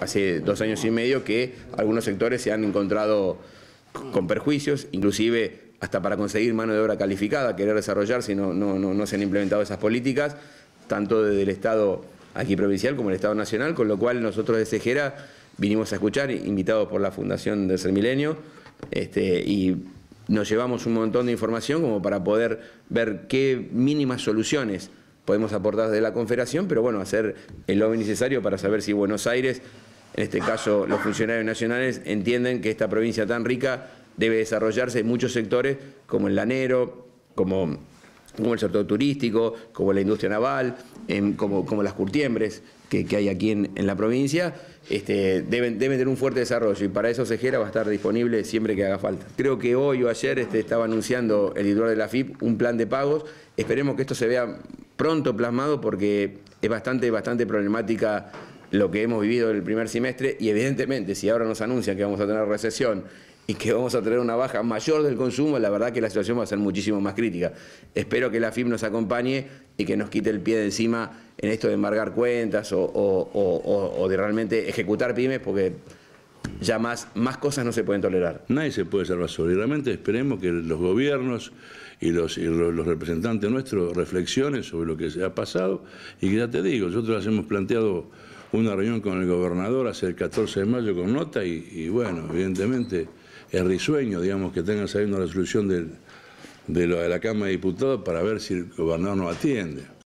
Hace dos años y medio que algunos sectores se han encontrado con perjuicios, inclusive hasta para conseguir mano de obra calificada, querer desarrollarse, no, no, se han implementado esas políticas, tanto desde el Estado aquí provincial como el Estado nacional, con lo cual nosotros de Cejera vinimos a escuchar, invitados por la Fundación de Ser Milenio, este, y nos llevamos un montón de información como para poder ver qué mínimas soluciones podemos aportar desde la Confederación, pero bueno, hacer el lobby necesario para saber si Buenos Aires en este caso los funcionarios nacionales, entienden que esta provincia tan rica debe desarrollarse en muchos sectores, como el lanero, como, el sector turístico, como la industria naval, como, las curtiembres que, hay aquí en, la provincia, este, deben, tener un fuerte desarrollo y para eso Cejera va a estar disponible siempre que haga falta. Creo que hoy o ayer este, estaba anunciando el titular de la FIP un plan de pagos, esperemos que esto se vea pronto plasmado porque es bastante, bastante problemática lo que hemos vivido en el primer semestre y evidentemente si ahora nos anuncian que vamos a tener recesión y que vamos a tener una baja mayor del consumo, la verdad que la situación va a ser muchísimo más crítica. Espero que la FIM nos acompañe y que nos quite el pie de encima en esto de embargar cuentas o, de realmente ejecutar pymes porque ya más, más cosas no se pueden tolerar. Nadie se puede salvar solo y realmente esperemos que los gobiernos y los, los representantes nuestros reflexionen sobre lo que se ha pasado y que ya te digo, nosotros hemos planteado una reunión con el gobernador hace el 14 de mayo con nota y, bueno, evidentemente es risueño, digamos, que tenga saliendo una resolución de, de la Cámara de Diputados para ver si el gobernador no atiende.